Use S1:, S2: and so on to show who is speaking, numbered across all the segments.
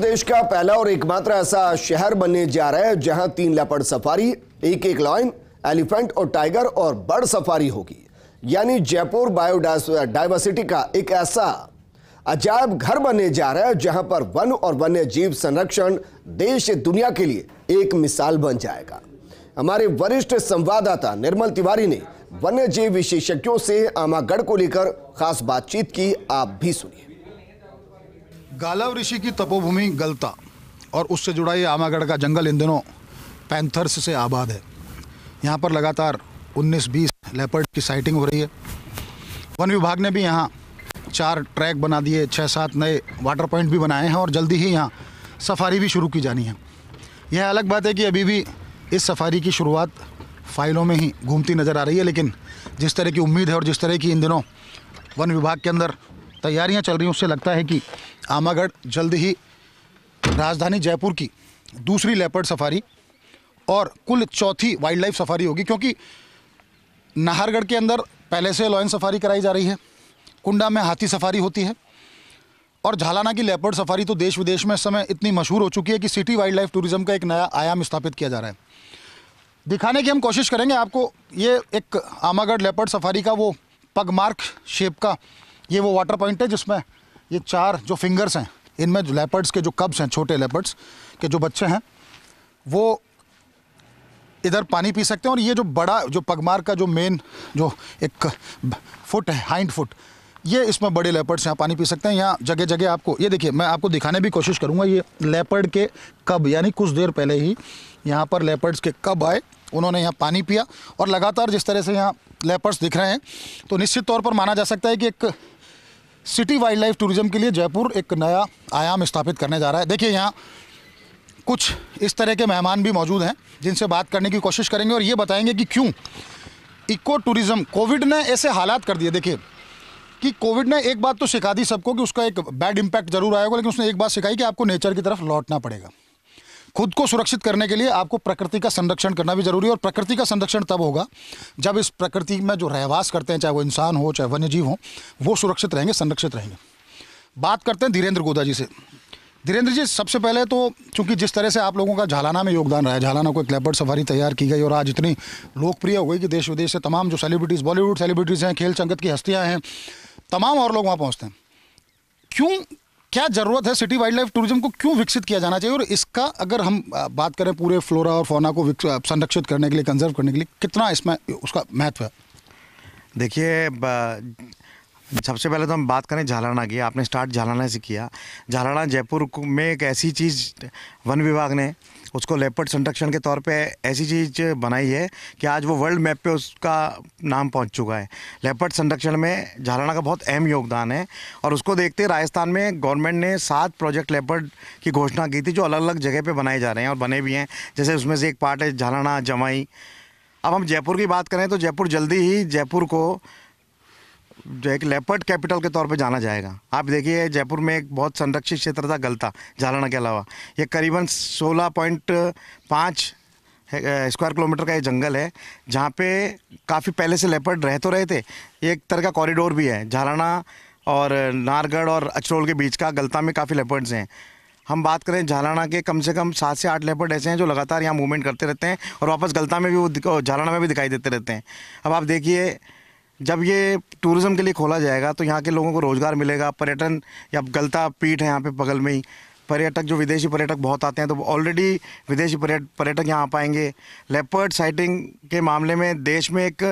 S1: देश का पहला और एकमात्र ऐसा शहर बनने जा रहा है जहां तीन लेपर्ड सफारी एक एक लॉइन एलिफेंट और टाइगर और बर्ड सफारी होगी यानी जयपुर बायोडाइवर्सिटी का एक ऐसा अजायब घर बनने जा रहा है जहां पर वन और वन्य जीव संरक्षण देश दुनिया के लिए एक मिसाल बन जाएगा हमारे वरिष्ठ संवाददाता निर्मल तिवारी ने वन्य जीव विशेषज्ञों से आमागढ़ को लेकर खास बातचीत की आप भी सुनिए
S2: गालव ऋषि की तपोभूमि गलता और उससे जुड़ा ये आमागढ़ का जंगल इन दिनों पैंथर्स से आबाद है यहाँ पर लगातार 19-20 लेपर्ड की साइटिंग हो रही है वन विभाग ने भी यहाँ चार ट्रैक बना दिए छः सात नए वाटर पॉइंट भी बनाए हैं और जल्दी ही यहाँ सफारी भी शुरू की जानी है यह अलग बात है कि अभी भी इस सफारी की शुरुआत फाइलों में ही घूमती नज़र आ रही है लेकिन जिस तरह की उम्मीद है और जिस तरह की इन दिनों वन विभाग के अंदर तैयारियां चल रही हैं उससे लगता है कि आमागढ़ जल्द ही राजधानी जयपुर की दूसरी लेपर्ड सफारी और कुल चौथी वाइल्ड लाइफ सफारी होगी क्योंकि नाहरगढ़ के अंदर पहले से लॉयन सफारी कराई जा रही है कुंडा में हाथी सफारी होती है और झालाना की लेपर्ड सफारी तो देश विदेश में इस समय इतनी मशहूर हो चुकी है कि सिटी वाइल्ड लाइफ टूरिज़्म का एक नया आयाम स्थापित किया जा रहा है दिखाने की हम कोशिश करेंगे आपको ये एक आमागढ़ लेपर्ड सफारी का वो पगमार्क शेप का ये वो वाटर पॉइंट है जिसमें ये चार जो फिंगर्स हैं इनमें जो लेपर्ड्स के जो कब्स हैं छोटे लेपर्ड्स के जो बच्चे हैं वो इधर पानी पी सकते हैं और ये जो बड़ा जो पगमार का जो मेन जो एक फुट है हाइंड फुट ये इसमें बड़े लेपर्ड्स यहाँ पानी पी सकते हैं यहाँ जगह जगह आपको ये देखिए मैं आपको दिखाने भी कोशिश करूँगा ये लेपर्ड के कब यानी कुछ देर पहले ही यहाँ पर लेपर्ड्स के कब आए उन्होंने यहाँ पानी पिया और लगातार जिस तरह से यहाँ लेपर्ड्स दिख रहे हैं तो निश्चित तौर पर माना जा सकता है कि एक सिटी वाइल्ड लाइफ टूरिज़्म के लिए जयपुर एक नया आयाम स्थापित करने जा रहा है देखिए यहाँ कुछ इस तरह के मेहमान भी मौजूद हैं जिनसे बात करने की कोशिश करेंगे और ये बताएंगे कि क्यों इको टूरिज़्म कोविड ने ऐसे हालात कर दिए देखिए कि कोविड ने एक बात तो सिखा दी सबको कि उसका एक बैड इम्पैक्ट जरूर आएगा लेकिन उसने एक बात सिखाई कि आपको नेचर की तरफ लौटना पड़ेगा खुद को सुरक्षित करने के लिए आपको प्रकृति का संरक्षण करना भी जरूरी है और प्रकृति का संरक्षण तब होगा जब इस प्रकृति में जो रहवास करते हैं चाहे वो इंसान हो चाहे वन्य जीव हो वो सुरक्षित रहेंगे संरक्षित रहेंगे बात करते हैं धीरेन्द्र गोदा जी से धीरेन्द्र जी सबसे पहले तो चूंकि जिस तरह से आप लोगों का झालाना में योगदान रहा है झालाना को एक लेपर्ड सफारी तैयार की गई और आज इतनी लोकप्रिय हो गई कि देश विदेश से तमाम जो सेलिब्रिटीज़ बॉलीवुड सेलिब्रिटीज़ हैं खेल संगत की हस्तियाँ हैं तमाम और लोग वहाँ पहुँचते हैं क्यों क्या जरूरत है सिटी वाइल्ड लाइफ टूरिज्म को क्यों विकसित किया जाना चाहिए और इसका अगर हम बात करें पूरे फ्लोरा और फोना को संरक्षित करने के लिए
S3: कंजर्व करने के लिए कितना इसमें उसका महत्व है देखिए सबसे पहले तो हम बात करें झालाना की आपने स्टार्ट झालाना से किया झालाना जयपुर में एक ऐसी चीज़ वन विभाग ने उसको लेपर्ड संरक्षण के तौर पे ऐसी चीज़ बनाई है कि आज वो वर्ल्ड मैप पे उसका नाम पहुंच चुका है लेपर्ड संरक्षण में झालाना का बहुत अहम योगदान है और उसको देखते राजस्थान में गवर्नमेंट ने सात प्रोजेक्ट लेपर्ड की घोषणा की थी जो अलग अलग जगह पर बनाए जा रहे हैं और बने भी हैं जैसे उसमें से एक पार्ट है झालाना जमाई अब हम जयपुर की बात करें तो जयपुर जल्दी ही जयपुर को जो एक लेपर्ड कैपिटल के तौर पे जाना जाएगा आप देखिए जयपुर में एक बहुत संरक्षित क्षेत्र था गलता झालाना के अलावा ये करीबन 16.5 स्क्वायर किलोमीटर का ये जंगल है जहाँ पे काफ़ी पहले से लेपर्ड रह तो रहे थे एक तरह का कॉरिडोर भी है झालाना और नारगढ़ और अचरोल के बीच का गलता में काफ़ी लेपर्ड्स हैं हम बात करें झालाना के कम से कम सात से आठ लेपर्ड ऐसे हैं जो लगातार यहाँ मूवमेंट करते रहते हैं और वापस गलता में भी वो झालाना में भी दिखाई देते रहते हैं अब आप देखिए जब ये टूरिज़्म के लिए खोला जाएगा तो यहाँ के लोगों को रोज़गार मिलेगा पर्यटन या गलता पीठ है यहाँ पे बगल में ही पर्यटक जो विदेशी पर्यटक बहुत आते हैं तो ऑलरेडी विदेशी पर्यटक यहाँ पाएंगे लेपर्ड साइटिंग के मामले में देश में एक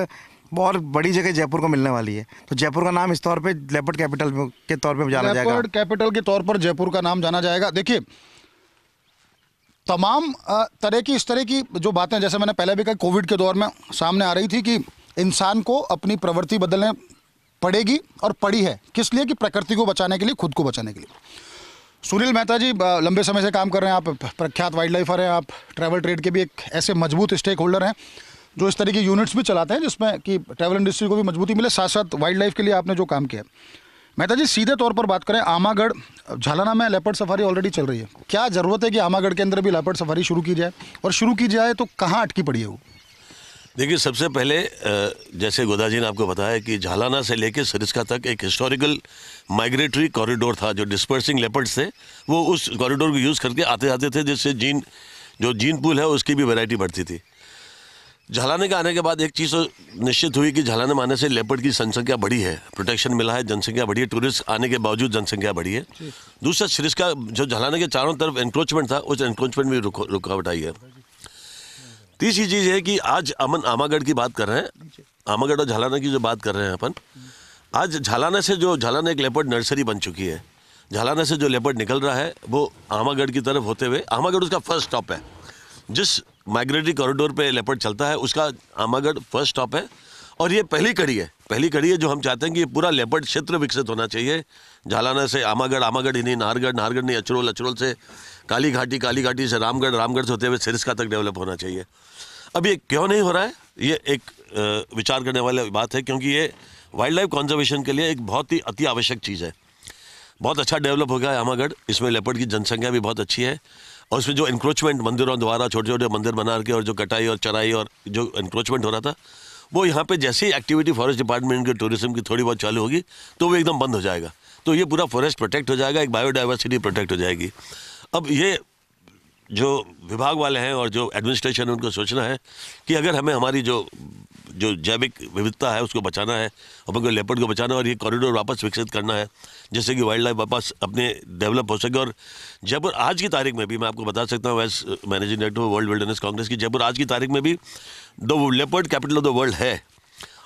S3: और बड़ी जगह जयपुर को मिलने वाली है तो जयपुर का नाम इस तौर पे लेपर्ड कैपिटल के तौर पे जाना जाएगा
S2: कैपिटल के तौर पर जयपुर का नाम जाना जाएगा देखिए तमाम तरह की इस तरह की जो बातें जैसे मैंने पहले भी कहा कोविड के दौर में सामने आ रही थी कि इंसान को अपनी प्रवृत्ति बदलने पड़ेगी और पड़ी है किस लिए कि प्रकृति को बचाने के लिए खुद को बचाने के लिए सुनील मेहता जी लंबे समय से काम कर रहे हैं आप प्रख्यात वाइल्ड लाइफर हैं आप ट्रैवल ट्रेड के भी एक ऐसे मजबूत स्टेक होल्डर हैं जो इस तरह यूनिट्स भी चलाते हैं जिसमें कि ट्रैवल इंडस्ट्री को भी मजबूती मिले साथ साथ वाइल्ड लाइफ के लिए आपने जो काम किया मेहता जी सीधे तौर पर बात करें आमागढ़ झालाना में लेपर्ड सफारी ऑलरेडी चल रही है क्या ज़रूरत है कि आमागढ़ के अंदर भी लेपर्ड सफारी शुरू की जाए और शुरू की जाए तो कहाँ अटकी पड़ी है वो
S1: देखिए सबसे पहले जैसे गोदा जी ने आपको बताया कि झालाना से लेकर सरिस्का तक एक हिस्टोरिकल माइग्रेटरी कॉरिडोर था जो डिस्पर्सिंग लेपर्ड्स थे वो उस कॉरिडोर को यूज़ करके आते जाते थे जिससे जीन जो जीन पुल है उसकी भी वैरायटी बढ़ती थी झालाने के आने के बाद एक चीज़ तो निश्चित हुई कि झालाने में आने से लेपर्ड की जनसंख्या बढ़ी है प्रोटेक्शन मिला है जनसंख्या बढ़ी है टूरिस्ट आने के बावजूद जनसंख्या बढ़ी है दूसरा सरिस्का जो झालाने के चारों तरफ एनक्रोचमेंट था उस एनक्रोचमेंट में रुकावट आई है तीसरी चीज़ है कि आज अमन आमागढ़ की बात कर रहे हैं आमागढ़ और झालाना की जो बात कर रहे हैं अपन आज झालाना से जो झालाना एक लेपर्ड नर्सरी बन चुकी है झालाना से जो लेपर्ड निकल रहा है वो आमागढ़ की तरफ होते हुए आमागढ़ उसका फर्स्ट स्टॉप है जिस माइग्रेटरी कॉरिडोर पे लेपर्ड चलता है उसका आमागढ़ फर्स्ट स्टॉप है और ये पहली कड़ी है पहली कड़ी है जो हम चाहते हैं कि पूरा लेपर्ड क्षेत्र विकसित होना चाहिए झालाना से आमागढ़ आमागढ़ ही नहीं नाहरगढ़ नारगढ़ नहीं अचरोल अचरोल से काली घाटी काली घाटी से रामगढ़ रामगढ़ से होते हुए सिरिस्का तक डेवलप होना चाहिए अब ये क्यों नहीं हो रहा है ये एक विचार करने वाली बात है क्योंकि ये वाइल्ड लाइफ कॉन्जर्वेशन के लिए एक बहुत ही अति आवश्यक चीज़ है बहुत अच्छा डेवलप हो गया है आमागढ़ इसमें लेपर्ड की जनसंख्या भी बहुत अच्छी है और उसमें जो इंक्रोचमेंट मंदिरों द्वारा छोटे छोटे मंदिर बना के और जो कटाई और चराई और जो इंक्रोचमेंट हो रहा था वो यहाँ पे जैसे ही एक्टिविटी फॉरेस्ट डिपार्टमेंट के टूरिज्म की थोड़ी बहुत चालू होगी तो वो एकदम बंद हो जाएगा तो ये पूरा फॉरेस्ट प्रोटेक्ट हो जाएगा एक बायोडाइवर्सिटी प्रोटेक्ट हो जाएगी अब ये जो विभाग वाले हैं और जो एडमिनिस्ट्रेशन है उनको सोचना है कि अगर हमें हमारी जो जो जैविक विविधता है उसको बचाना है और उनको लेपर्ड को बचाना है और ये कॉरिडोर वापस विकसित करना है जिससे कि वाइल्ड लाइफ वापस अपने डेवलप हो सके और जयपुर आज की तारीख में भी मैं आपको बता सकता हूँ as managing director world wilderness congress की जयपुर आज की तारीख में भी the leopard capital of the world है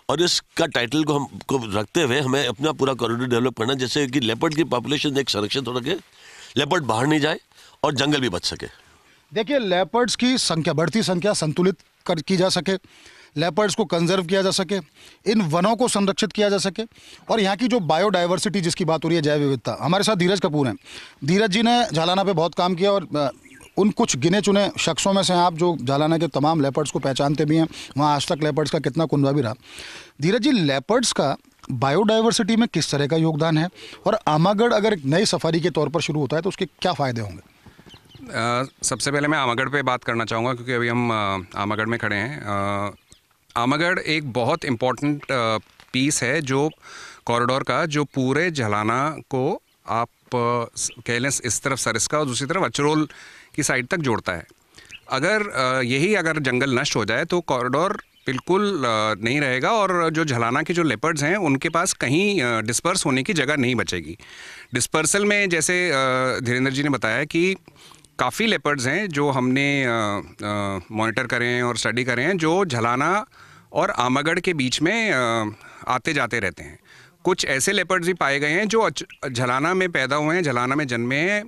S1: और इसका टाइटल को हम को रखते हुए हमें अपना पूरा कॉरिडोर डेवलप करना जैसे कि लेपर्ड की पॉपुलेशन एक संरक्षित हो रखे लेपर्ड बाहर नहीं जाए और जंगल भी बच सके
S2: देखिए लेपर्ड्स की संख्या बढ़ती संख्या संतुलित कर की जा सके लेपर्ड्स को कंजर्व किया जा सके इन वनों को संरक्षित किया जा सके और यहाँ की जो बायोडाइवर्सिटी जिसकी बात हो रही है जैव विविधता हमारे साथ धीरज कपूर हैं धीरज जी ने झालाना पे बहुत काम किया और उन कुछ गिने चुने शख्सों में से आप जो झालाना के तमाम लेपर्ड्स को पहचानते भी हैं वहाँ आज तक लेपर्ड्स का कितना कुंदवा भी रहा धीरज जी लेपर्ड्स का बायोडाइवर्सिटी में किस तरह का योगदान है और आमागढ़ अगर नई सफारी के तौर पर शुरू होता है तो उसके क्या फ़ायदे होंगे
S4: सबसे पहले मैं आमागढ़ पे बात करना चाहूँगा क्योंकि अभी हम आमागढ़ में खड़े हैं आमागढ़ एक बहुत इम्पॉर्टेंट पीस है जो कॉरिडोर का जो पूरे झलाना को आप कह लें इस तरफ सरस का और दूसरी तरफ अचरोल की साइड तक जोड़ता है अगर यही अगर जंगल नष्ट हो जाए तो कॉरिडोर बिल्कुल नहीं रहेगा और जो झलाना के जो लेपर्ड्स हैं उनके पास कहीं डिस्पर्स होने की जगह नहीं बचेगी डिस्पर्सल में जैसे धीरेन्द्र जी ने बताया कि काफ़ी लेपर्ड्स हैं जो हमने मॉनिटर करे हैं और स्टडी करे हैं जो झलाना और आमागढ़ के बीच में आ, आते जाते रहते हैं कुछ ऐसे लेपर्ड्स भी पाए गए हैं जो झलाना में पैदा हुए हैं झलाना में जन्मे हैं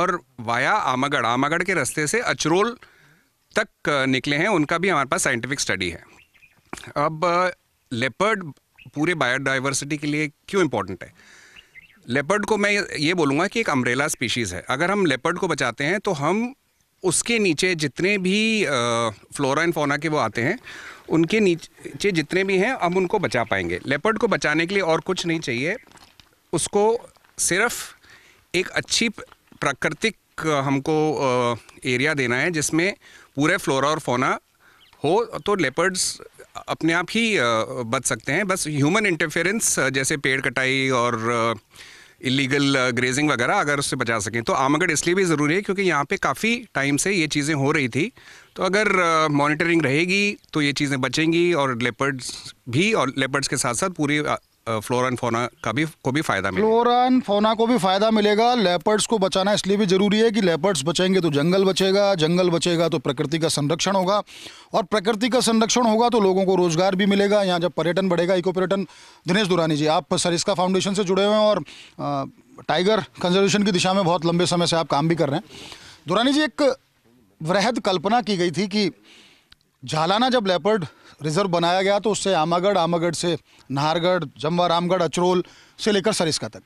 S4: और वाया आमागढ़ आमागढ़ के रास्ते से अचरोल तक निकले हैं उनका भी हमारे पास साइंटिफिक स्टडी है अब लेपर्ड पूरे बायोडाइवर्सिटी के लिए क्यों इम्पोर्टेंट है लेपर्ड को मैं ये बोलूँगा कि एक अम्ब्रेला स्पीशीज़ है अगर हम लेपर्ड को बचाते हैं तो हम उसके नीचे जितने भी फ्लोरा एंड फोना के वो आते हैं उनके नीचे जितने भी हैं हम उनको बचा पाएंगे लेपर्ड को बचाने के लिए और कुछ नहीं चाहिए उसको सिर्फ एक अच्छी प्राकृतिक हमको एरिया देना है जिसमें पूरे फ्लोरा और फोना हो तो लेपर्ड्स अपने आप ही बच सकते हैं बस ह्यूमन इंटरफेरेंस जैसे पेड़ कटाई और इलीगल ग्रेजिंग uh, वगैरह अगर उससे बचा सकें तो आमगढ़ इसलिए भी ज़रूरी है क्योंकि यहाँ पे काफ़ी टाइम से ये चीज़ें हो रही थी तो अगर मॉनिटरिंग uh, रहेगी तो ये चीज़ें बचेंगी और लेपर्ड्स भी और लेपर्ड्स के साथ साथ पूरी uh, फ्लोरा एंड फोना का भी को भी फायदा मिलेगा
S2: फ्लोरा एंड फोना को भी फायदा मिलेगा लेपर्ड्स को बचाना इसलिए भी जरूरी है कि लेपर्ड्स बचेंगे तो जंगल बचेगा जंगल बचेगा तो प्रकृति का संरक्षण होगा और प्रकृति का संरक्षण होगा तो लोगों को रोजगार भी मिलेगा यहाँ जब पर्यटन बढ़ेगा इको पर्यटन दिनेश दुरानी जी आप सरिस्का फाउंडेशन से जुड़े हुए हैं और टाइगर कंजर्वेशन की दिशा में बहुत लंबे समय से आप काम भी कर रहे हैं दुरानी जी एक वृहद कल्पना की गई थी कि झालाना जब लेपर्ड रिजर्व बनाया गया तो उससे आमागढ़ आमागढ़ से नाहरगढ़ जमवा रामगढ़ अचरोल से लेकर सरिस्का तक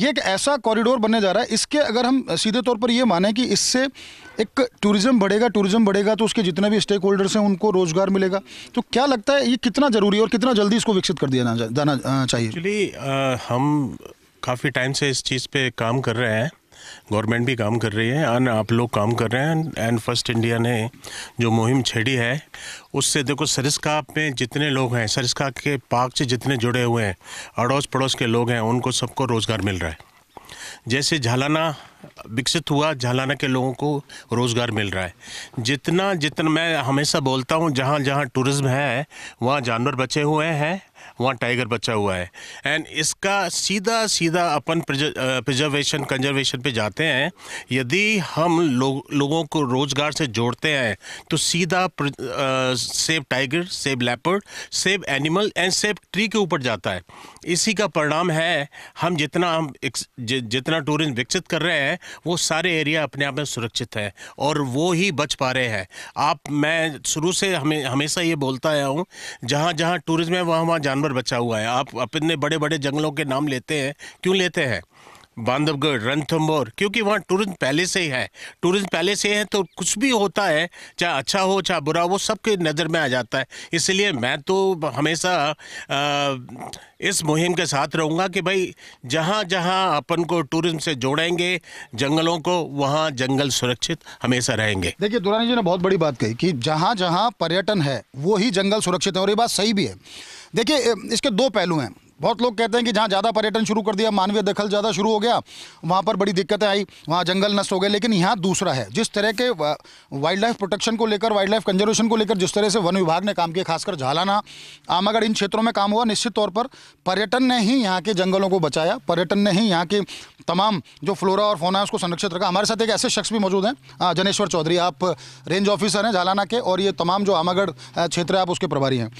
S2: ये एक ऐसा कॉरिडोर बनने जा रहा है इसके अगर हम सीधे तौर पर ये माने कि इससे एक टूरिज़्म बढ़ेगा टूरिज़्म बढ़ेगा तो उसके जितने भी स्टेक होल्डर्स हैं उनको रोज़गार मिलेगा तो क्या लगता है ये कितना ज़रूरी है और कितना जल्दी इसको विकसित कर दिया जाना चाहिए
S5: एक्चुअली हम काफ़ी टाइम से इस चीज़ पे काम कर रहे हैं गवर्नमेंट भी काम कर रही है एंड आप लोग काम कर रहे हैं एंड फर्स्ट इंडिया ने जो मुहिम छेड़ी है उससे देखो सरिस्का में जितने लोग हैं सरिस्का के पार्क से जितने जुड़े हुए हैं अड़ोस पड़ोस के लोग हैं उनको सबको रोज़गार मिल रहा है जैसे झालाना विकसित हुआ झालाना के लोगों को रोज़गार मिल रहा है जितना जितना मैं हमेशा बोलता हूँ जहाँ जहाँ टूरिज़्म है वहाँ जानवर बचे हुए हैं वहाँ टाइगर बचा हुआ है एंड इसका सीधा सीधा अपन प्रिजर्वेशन कंजर्वेशन पे जाते हैं यदि हम लो, लोगों को रोज़गार से जोड़ते हैं तो सीधा सेब टाइगर सेब लेपर्ड सेब एनिमल एंड सेब ट्री के ऊपर जाता है इसी का परिणाम है हम जितना हम जितना टूरिज्म विकसित कर रहे हैं हैं वो सारे एरिया अपने आप में सुरक्षित है और वो ही बच पा रहे हैं आप मैं शुरू से हमें हमेशा ये बोलता आया हूँ जहाँ जहाँ टूरिज्म है वहाँ वहाँ जानवर बचा हुआ है आप अपने बड़े बड़े जंगलों के नाम लेते हैं क्यों लेते हैं बांधवगढ़ रणथम्बोर क्योंकि वहाँ टूरिज्म पहले से ही है टूरिज्म पहले से है तो कुछ भी होता है चाहे अच्छा हो चाहे बुरा वो सबके नज़र में आ जाता है इसलिए मैं तो हमेशा इस मुहिम के साथ रहूँगा कि भाई जहाँ जहाँ अपन को टूरिज्म से जोड़ेंगे जंगलों को वहाँ जंगल सुरक्षित हमेशा रहेंगे
S2: देखिए दुरानी जी ने बहुत बड़ी बात कही कि जहाँ जहाँ पर्यटन है वो ही जंगल सुरक्षित है और ये बात सही भी है देखिए इसके दो पहलू हैं बहुत लोग कहते हैं कि जहाँ ज़्यादा पर्यटन शुरू कर दिया मानवीय दखल ज़्यादा शुरू हो गया वहाँ पर बड़ी दिक्कतें आई वहाँ जंगल नष्ट हो गए लेकिन यहाँ दूसरा है जिस तरह के वाइल्ड लाइफ प्रोटेक्शन को लेकर वाइल्ड लाइफ कंजर्वेशन को लेकर जिस तरह से वन विभाग ने काम किया खासकर झालाना आमागढ़ इन क्षेत्रों में काम हुआ निश्चित तौर पर पर्यटन ने ही यहाँ के जंगलों को बचाया पर्यटन ने ही यहाँ के तमाम जो फ्लोरा और फोना है उसको संरक्षित रखा हमारे साथ एक ऐसे शख्स भी मौजूद हैं जनेश्वर चौधरी आप रेंज ऑफिसर हैं झालाना के और ये तमाम जो आमागढ़ क्षेत्र है आप उसके प्रभारी हैं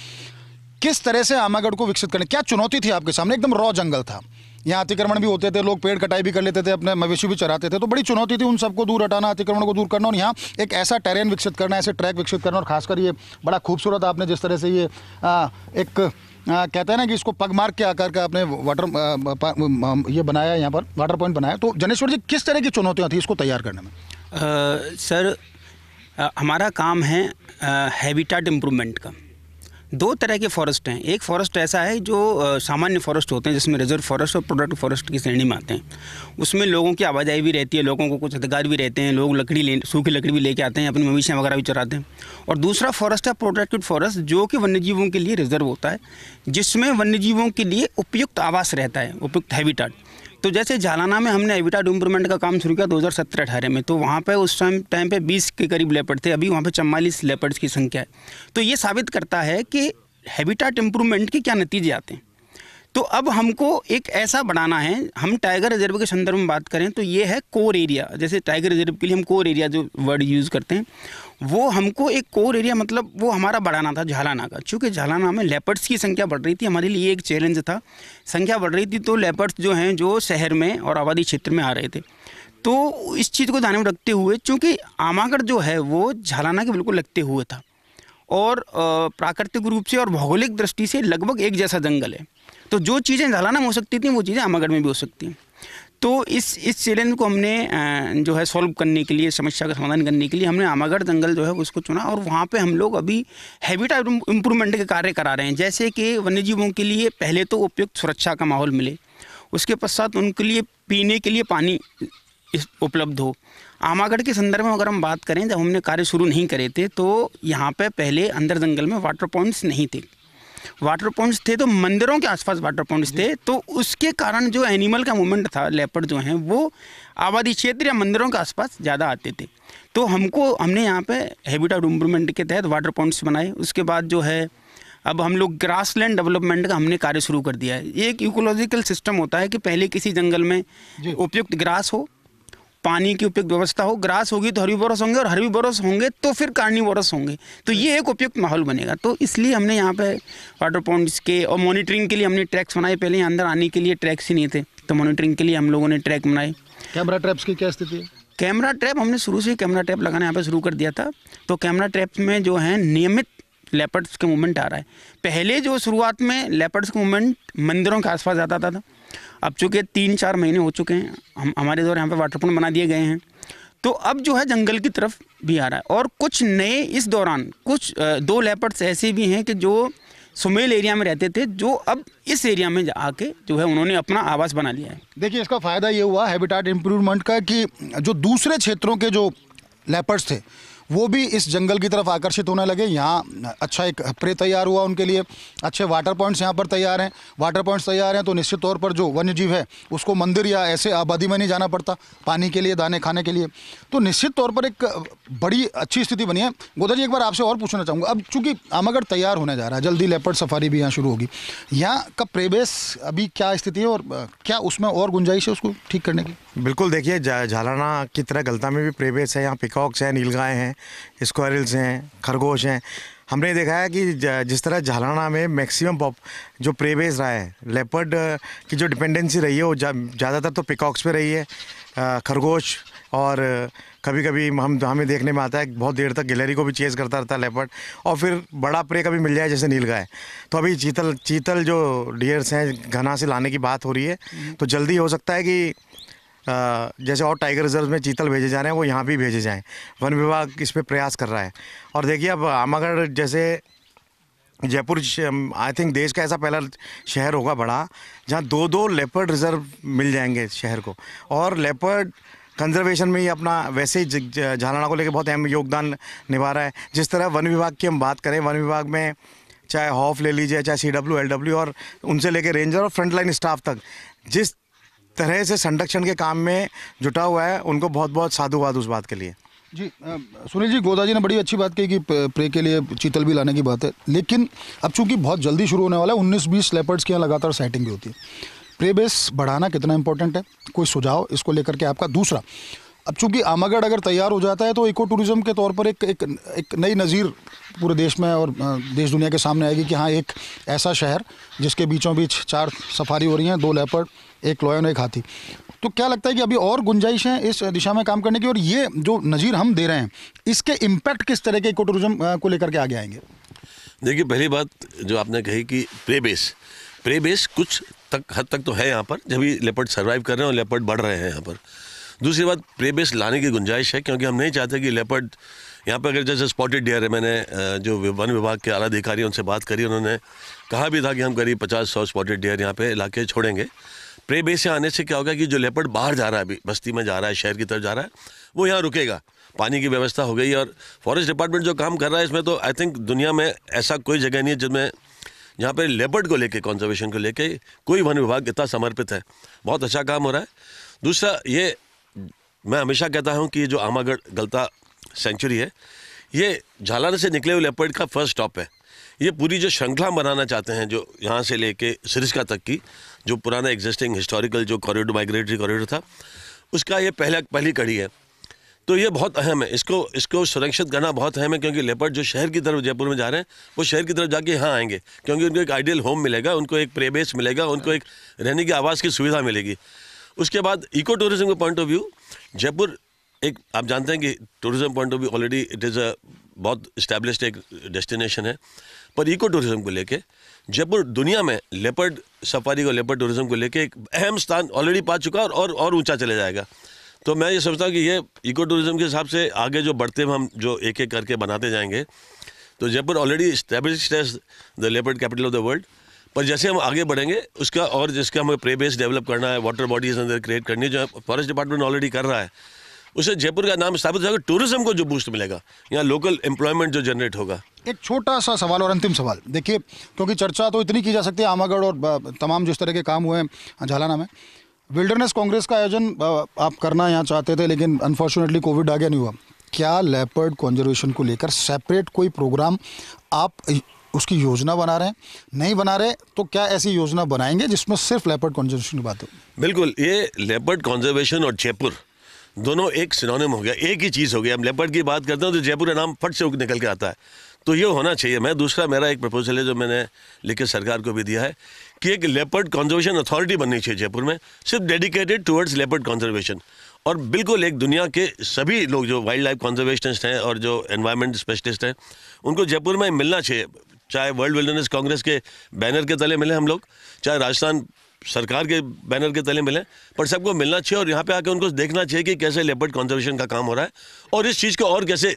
S2: किस तरह से आमागढ़ को विकसित करने क्या चुनौती थी आपके सामने एकदम रॉ जंगल था यहाँ अतिक्रमण भी होते थे लोग पेड़ कटाई भी कर लेते थे अपने मवेशी भी चराते थे तो बड़ी चुनौती थी उन सबको दूर हटाना अतिक्रमण को दूर करना और यहाँ एक ऐसा टेरेन विकसित करना ऐसे ट्रैक विकसित करना और खासकर ये बड़ा खूबसूरत आपने जिस तरह से ये आ, एक आ, कहते हैं ना कि इसको पग मार्ग के आकार का आपने वाटर आ, पा, ये बनाया यहाँ पर वाटर पॉइंट बनाया तो जनेश्वर जी किस तरह की चुनौतियाँ थी इसको तैयार करने में
S6: सर हमारा काम है हैबिटाट इम्प्रूवमेंट का दो तरह के फॉरेस्ट हैं एक फॉरेस्ट ऐसा है जो सामान्य फॉरेस्ट होते हैं जिसमें रिजर्व फॉरेस्ट और प्रोडक्ट फॉरेस्ट की श्रेणी में आते हैं उसमें लोगों की आवाजाही भी रहती है लोगों को कुछ अधिकार भी रहते हैं लोग लकड़ी ले सूखी लकड़ी भी लेके आते हैं अपनी मवेशियाँ वगैरह भी चराते हैं और दूसरा फॉरेस्ट है प्रोटेक्टेड फॉरेस्ट जो कि वन्यजीवों के लिए रिजर्व होता है जिसमें वन्यजीवों के लिए उपयुक्त आवास रहता है उपयुक्त हैबिटाट तो जैसे झालाना में हमने एविटाड इम्प्रूवमेंट का काम शुरू किया सत्रह अठारह में तो वहाँ पे उस टाइम टाइम पे बीस के करीब लेपर्ड थे अभी वहाँ पे चवालीस लेपर्ड्स की संख्या है तो ये साबित करता है कि हैबिटाट इम्प्रूवमेंट के क्या नतीजे आते हैं तो अब हमको एक ऐसा बनाना है हम टाइगर रिजर्व के संदर्भ में बात करें तो ये है कोर एरिया जैसे टाइगर रिजर्व के लिए हम कोर एरिया जो वर्ड यूज़ करते हैं वो हमको एक कोर एरिया मतलब वो हमारा बढ़ाना था झालाना का चूँकि झालाना में लेपर्ड्स की संख्या बढ़ रही थी हमारे लिए एक चैलेंज था संख्या बढ़ रही थी तो लेपर्ड्स जो हैं जो शहर में और आबादी क्षेत्र में आ रहे थे तो इस चीज़ को ध्यान में रखते हुए चूँकि आमागढ़ जो है वो झालाना के बिल्कुल लगते हुए था और प्राकृतिक रूप से और भौगोलिक दृष्टि से लगभग एक जैसा जंगल है तो जो चीज़ें जलाना में हो सकती थी वो चीज़ें आमागढ़ में भी हो सकती हैं तो इस इस चैलेंज को हमने जो है सॉल्व करने के लिए समस्या का समाधान करने के लिए हमने आमागढ़ जंगल जो है उसको चुना और वहाँ पे हम लोग अभी हैबिटेट इम्प्रूवमेंट के कार्य करा रहे हैं जैसे कि वन्यजीवों के लिए पहले तो उपयुक्त सुरक्षा का माहौल मिले उसके पश्चात उनके लिए पीने के लिए पानी उपलब्ध हो आमागढ़ के संदर्भ में अगर हम बात करें जब हमने कार्य शुरू नहीं करे थे तो यहाँ पर पहले अंदर जंगल में वाटर पॉइंट्स नहीं थे वाटर पॉइंट्स थे तो मंदिरों के आसपास वाटर पॉइंट्स थे तो उसके कारण जो एनिमल का मूवमेंट था लेपर जो हैं वो आबादी क्षेत्र या मंदिरों के आसपास ज़्यादा आते थे तो हमको हमने यहाँ पे हैबिटेट इम्प्रूवमेंट के तहत वाटर पॉइंट्स बनाए उसके बाद जो है अब हम लोग ग्रास लैंड डेवलपमेंट का हमने कार्य शुरू कर दिया है ये एक इकोलॉजिकल सिस्टम होता है कि पहले किसी जंगल में उपयुक्त ग्रास हो पानी की उपयुक्त व्यवस्था हो ग्रास होगी तो बरस होंगे और बरस होंगे तो फिर बरस होंगे तो ये एक उपयुक्त माहौल बनेगा तो इसलिए हमने यहाँ पे वाटर पॉइंट्स के और मॉनिटरिंग के लिए हमने ट्रैक्स बनाए पहले यहाँ अंदर आने के लिए ट्रैक्स ही नहीं थे तो मॉनिटरिंग के लिए हम लोगों ने ट्रैक बनाए
S2: कैमरा ट्रैप्स की क्या स्थिति है
S6: कैमरा ट्रैप हमने शुरू से ही कैमरा ट्रैप लगाना यहाँ पर शुरू कर दिया था तो कैमरा ट्रैप में जो है नियमित लेपर्ड्स के मूवमेंट आ रहा है पहले जो शुरुआत में लेपर्ड्स का मूवमेंट मंदिरों के आसपास जाता था अब चूँकि तीन चार महीने हो चुके हैं हम हमारे दौर यहाँ पर वाटर पॉइंट बना दिए गए हैं तो अब जो है जंगल की तरफ भी आ रहा है और कुछ नए इस दौरान कुछ दो लेपर्ड्स ऐसे भी हैं कि जो सुमेल एरिया में रहते थे जो अब इस एरिया में आके जो है उन्होंने अपना आवास बना लिया है
S2: देखिए इसका फ़ायदा ये हुआ हैबिटाट इम्प्रूवमेंट का कि जो दूसरे क्षेत्रों के जो लेपर्ड्स थे वो भी इस जंगल की तरफ आकर्षित होने लगे यहाँ अच्छा एक प्रे तैयार हुआ उनके लिए अच्छे वाटर पॉइंट्स यहाँ पर तैयार हैं वाटर पॉइंट्स तैयार हैं तो निश्चित तौर पर जो वन्य जीव है उसको मंदिर या ऐसे आबादी में नहीं जाना पड़ता पानी के लिए दाने खाने के लिए तो निश्चित तौर पर एक बड़ी अच्छी स्थिति बनी है गोदा जी एक बार आपसे और पूछना चाहूँगा अब चूँकि आमागढ़ तैयार होने जा रहा है जल्दी लेपर्ड सफारी भी यहाँ शुरू होगी यहाँ का प्रेवेश अभी क्या स्थिति है और
S3: क्या उसमें और गुंजाइश है उसको ठीक करने की बिल्कुल देखिए झालाना की तरह गलता में भी प्रेबेस है यहाँ पिकॉक्स हैं नीलगाय हैं स्क्वायरल्स हैं खरगोश हैं हमने देखा है कि जिस तरह झालाना में मैक्सिमम पॉप जो प्रेबेस रहा है लेपर्ड की जो डिपेंडेंसी रही है वो ज़्यादातर तो पिकॉक्स पे रही है खरगोश और कभी कभी हम हमें देखने में आता है बहुत देर तक गिलहरी को भी चेज करता रहता है लेपर्ड और फिर बड़ा प्रे कभी मिल जाए जैसे नीलगाय तो अभी चीतल चीतल जो डियर्स हैं घना से लाने की बात हो रही है हम्म। तो जल्दी हो सकता है कि जैसे और टाइगर रिजर्व में चीतल भेजे जा रहे हैं वो यहाँ भी भेजे जाएँ वन विभाग इस पर प्रयास कर रहा है और देखिए अब आमागढ़ जैसे जयपुर आई थिंक देश का ऐसा पहला शहर होगा बड़ा जहाँ दो दो लेपर्ड रिजर्व मिल जाएंगे शहर को और लेपर्ड कंजर्वेशन में ही अपना वैसे ही झालाना को लेकर बहुत अहम योगदान निभा रहा है जिस तरह वन विभाग की हम बात करें वन विभाग में चाहे हॉफ ले लीजिए चाहे सी डब्ल्यू एल डब्ल्यू और उनसे लेकर रेंजर और फ्रंटलाइन स्टाफ तक जिस तरह से संरक्षण के काम में जुटा हुआ है उनको बहुत बहुत साधुवाद उस बात के लिए जी
S2: सुनील जी गोदा जी ने बड़ी अच्छी बात कही कि प्रे के लिए चीतल भी लाने की बात है लेकिन अब चूंकि बहुत जल्दी शुरू होने वाला है उन्नीस बीस लेपर्ड्स की यहाँ लगातार सेटिंग भी होती है प्रे बेस बढ़ाना कितना इंपॉर्टेंट है कोई सुझाव इसको लेकर के आपका दूसरा अब चूंकि आमागढ़ अगर तैयार हो जाता है तो इको टूरिज़्म के तौर पर एक एक एक नई नज़ीर पूरे देश में और देश दुनिया के सामने आएगी कि हाँ एक ऐसा शहर जिसके बीचों बीच चार सफारी हो रही हैं दो लेपर्ड एक लोयन एक हाथी तो क्या लगता है कि अभी और गुंजाइश है इस दिशा में काम करने की और ये जो नज़ीर हम दे रहे हैं इसके इम्पैक्ट किस तरह के इको टूरिज्म को लेकर के आगे आएंगे
S1: देखिए पहली बात जो आपने कही कि प्रे बेस प्रे बेस कुछ तक हद तक तो है यहाँ पर जब भी लेपर्ड सर्वाइव कर रहे हैं और लेपर्ड बढ़ रहे हैं यहाँ पर दूसरी बात प्रे बेस लाने की गुंजाइश है क्योंकि हम नहीं चाहते कि लेपर्ड यहाँ पर अगर जैसे स्पॉटेड डियर है मैंने जो वन विभाग के आला अधिकारी उनसे बात करी उन्होंने कहा भी था कि हम करीब पचास सौ स्पॉटेड डियर यहाँ पे इलाके छोड़ेंगे प्रे बे से आने से क्या होगा कि जो लेपर्ड बाहर जा रहा है अभी बस्ती में जा रहा है शहर की तरफ जा रहा है वो यहाँ रुकेगा पानी की व्यवस्था हो गई और फॉरेस्ट डिपार्टमेंट जो काम कर रहा है इसमें तो आई थिंक दुनिया में ऐसा कोई जगह नहीं है जिसमें यहाँ पर लेपर्ड को लेके कंजर्वेशन को लेके कोई वन विभाग इतना समर्पित है बहुत अच्छा काम हो रहा है दूसरा ये मैं हमेशा कहता हूँ कि जो आमागढ़ गलता सेंचुरी है ये झालाना से निकले हुए लेपर्ड का फर्स्ट स्टॉप है ये पूरी जो श्रृंखला बनाना चाहते हैं जो यहाँ से लेके सरिस्का तक की जो पुराना एग्जिस्टिंग हिस्टोरिकल जो कॉरिडोर माइग्रेटरी कॉरिडोर था उसका ये पहला पहली कड़ी है तो ये बहुत अहम है इसको इसको सुरक्षित करना बहुत अहम है क्योंकि लेपर्ड जो शहर की तरफ जयपुर में जा रहे हैं वो शहर की तरफ जाके यहाँ आएंगे क्योंकि उनको एक आइडियल होम मिलेगा उनको एक प्रे बेस मिलेगा उनको एक रहने की आवास की सुविधा मिलेगी उसके बाद इको टूरिज्म के पॉइंट ऑफ व्यू जयपुर एक आप जानते हैं कि tourism point of view already it is a बहुत इस्टेब्लिश्ड एक डेस्टिनेशन है पर इको टूरिज्म को लेके जयपुर दुनिया में लेपर्ड सफारी को लेपर्ड टूरिज्म को लेके एक अहम स्थान ऑलरेडी पा चुका है और और ऊंचा चले जाएगा तो मैं ये समझता हूँ कि ये इको टूरिज्म के हिसाब से आगे जो बढ़ते हुए हम जो एक एक करके बनाते जाएंगे तो Jaipur already establish as the leopard capital of the world पर जैसे हम आगे बढ़ेंगे उसका और जिसका हमें प्रे बेस डेवलप करना है वाटर बॉडीज अंदर क्रिएट करनी है जो फॉरेस्ट डिपार्टमेंट ऑलरेडी कर रहा है उससे जयपुर का नाम स्थापित होगा टूरिज्म को जो बूस्ट मिलेगा यहाँ लोकल एम्प्लॉयमेंट जो जनरेट होगा
S2: एक छोटा सा सवाल और अंतिम सवाल देखिए क्योंकि चर्चा तो इतनी की जा सकती है आमागढ़ और तमाम जिस तरह के काम हुए हैं झालाना में विल्डरनेस कांग्रेस का आयोजन आप करना यहाँ चाहते थे लेकिन अनफॉर्चुनेटली कोविड आ गया नहीं हुआ क्या लेपर्ड कॉन्जर्वेशन को लेकर सेपरेट कोई प्रोग्राम आप उसकी योजना बना रहे हैं नहीं बना रहे तो क्या ऐसी योजना बनाएंगे जिसमें सिर्फ लेपर्ड कॉन्जर्वेशन की बात
S1: हो बिल्कुल ये लेपर्ड कॉन्जर्वेशन और जयपुर दोनों एक सिनोनिम हो गया एक ही चीज़ हो गया हम लेपर्ड की बात करते हैं तो जयपुर का नाम फट से निकल के आता है तो ये होना चाहिए मैं दूसरा मेरा एक प्रपोजल है जो मैंने लिख सरकार को भी दिया है कि एक लेपर्ड कंजर्वेशन अथॉरिटी बननी चाहिए जयपुर में सिर्फ डेडिकेटेड टूवर्ड्स लेपर्ड कंजर्वेशन और बिल्कुल एक दुनिया के सभी लोग जो वाइल्ड लाइफ कंजर्वेशनिस्ट हैं और जो एन्वायरमेंट स्पेशलिस्ट हैं उनको जयपुर में मिलना चाहिए चाहे वर्ल्ड विल्डरनेस कांग्रेस के बैनर के तले मिले हम लोग चाहे राजस्थान सरकार के बैनर के तले मिले पर सबको मिलना चाहिए और यहाँ पे आके उनको देखना चाहिए कि कैसे लेपर्ड कंजर्वेशन का काम हो रहा है और इस चीज़ को और कैसे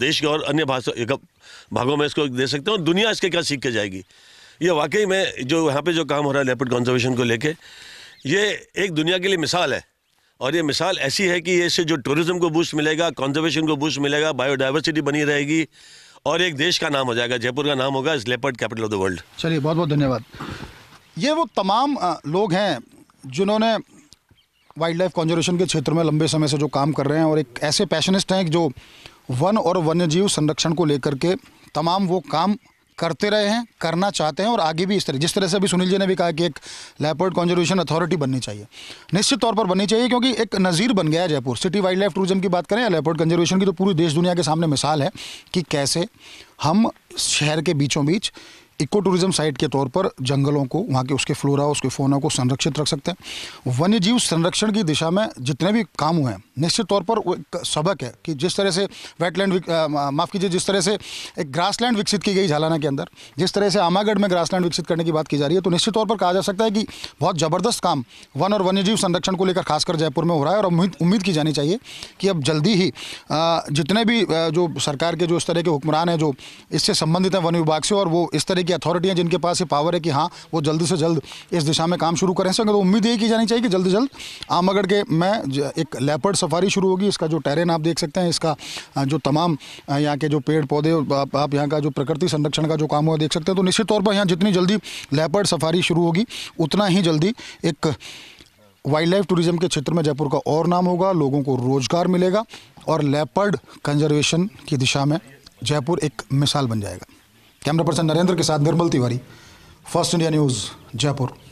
S1: देश के और अन्य भाषा भागों में इसको दे सकते हैं और दुनिया इसके क्या सीख के जाएगी ये वाकई में जो यहाँ पर जो काम हो रहा है लेपर्ड कंजर्वेशन को लेके ये एक दुनिया के लिए मिसाल है और ये मिसाल ऐसी है कि इससे जो टूरिज़्म को बूस्ट मिलेगा कंजर्वेशन को बूस्ट मिलेगा बायोडाइवर्सिटी बनी रहेगी और एक देश का नाम हो जाएगा जयपुर का नाम होगा इस leopard capital of the world
S2: चलिए बहुत बहुत धन्यवाद ये वो तमाम लोग हैं जिन्होंने वाइल्ड लाइफ कॉन्जर्वेशन के क्षेत्र में लंबे समय से जो काम कर रहे हैं और एक ऐसे पैशनिस्ट हैं जो वन और वन्य जीव संरक्षण को लेकर के तमाम वो काम करते रहे हैं करना चाहते हैं और आगे भी इस तरह जिस तरह से अभी सुनील जी ने भी कहा कि एक लेपर्ड कॉन्जर्वेशन अथॉरिटी बननी चाहिए निश्चित तौर पर बननी चाहिए क्योंकि एक नज़ीर बन गया है Jaipur city wildlife tourism की बात करें या लेपर्ड कंजर्वेशन की तो पूरी देश दुनिया के सामने मिसाल है कि कैसे हम शहर के बीचों बीच इको टूरिज्म साइट के तौर पर जंगलों को वहाँ के उसके फ्लोरा उसके फोना को संरक्षित रख सकते हैं वन्य जीव संरक्षण की दिशा में जितने भी काम हुए हैं निश्चित तौर पर वो एक सबक है कि जिस तरह से वेटलैंड माफ़ कीजिए जिस तरह से एक ग्रासलैंड विकसित की गई झालाना के अंदर जिस तरह से आमागढ़ में ग्रासलैंड विकसित करने की बात की जा रही है तो निश्चित तौर पर कहा जा सकता है कि बहुत ज़बरदस्त काम वन और वन्यजीव संरक्षण को लेकर खासकर जयपुर में हो रहा है और उम्मीद उम्मीद की जानी चाहिए कि अब जल्दी ही जितने भी जो सरकार के जो इस तरह के हुक्मरान हैं जो इससे संबंधित हैं वन विभाग से और वो इस तरह की की अथॉरिटियाँ जिनके पास ये पावर है कि हाँ वो जल्द से जल्द इस दिशा में काम शुरू करें सकें तो उम्मीद यही की जानी चाहिए कि जल्द से जल्द आमगढ़ के में एक लेपर्ड सफारी शुरू होगी इसका जो टेरेन आप देख सकते हैं इसका जो तमाम यहाँ के जो पेड़ पौधे आप यहाँ का जो प्रकृति संरक्षण का जो काम हुआ देख सकते हैं तो निश्चित तौर पर यहाँ जितनी जल्दी लेपर्ड सफारी शुरू होगी उतना ही जल्दी एक वाइल्ड लाइफ टूरिज्म के क्षेत्र में जयपुर का और नाम होगा लोगों को रोजगार मिलेगा और लेपर्ड कंजर्वेशन की दिशा में जयपुर एक मिसाल बन जाएगा कैमरा पर्सन नरेंद्र के साथ Nirmal Tiwari First India News Jaipur